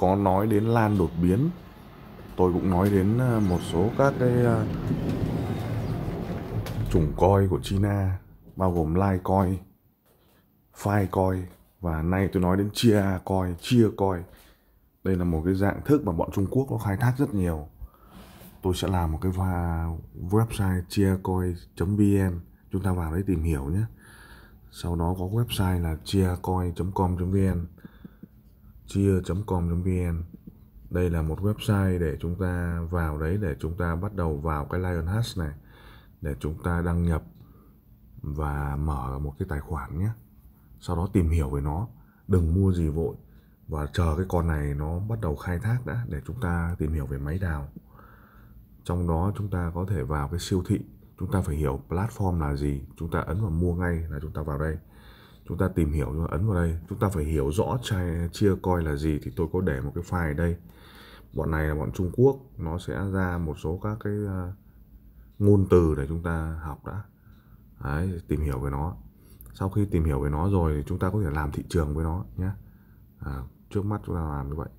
có nói đến lan đột biến tôi cũng nói đến ờ, một số các cái ờ, chủng coi của China bao gồm Litecoin, Filecoin và nay tôi nói đến chia coin, chia coin. Đây là một cái dạng thức mà bọn Trung Quốc nó khai thác rất nhiều. Tôi sẽ làm một cái website chiacoin.vn chúng ta vào đấy tìm hiểu nhé. Sau đó có website là chiacoin.com.vn chia.com.vn đây là một website để chúng ta vào đấy để chúng ta bắt đầu vào cái Lionhash này để chúng ta đăng nhập và mở một cái tài khoản nhé sau đó tìm hiểu về nó đừng mua gì vội và chờ cái con này nó bắt đầu khai thác đã để chúng ta tìm hiểu về máy đào trong đó chúng ta có thể vào cái siêu thị chúng ta phải hiểu platform là gì chúng ta ấn vào mua ngay là chúng ta vào đây chúng ta tìm hiểu chúng ta ấn vào đây chúng ta phải hiểu rõ chai chia coi là gì thì tôi có để một cái file ở đây bọn này là bọn Trung Quốc nó sẽ ra một số các cái à, ngôn từ để chúng ta học đã Đấy, tìm hiểu về nó sau khi tìm hiểu về nó rồi thì chúng ta có thể làm thị trường với nó nhé à, trước mắt chúng ta làm như vậy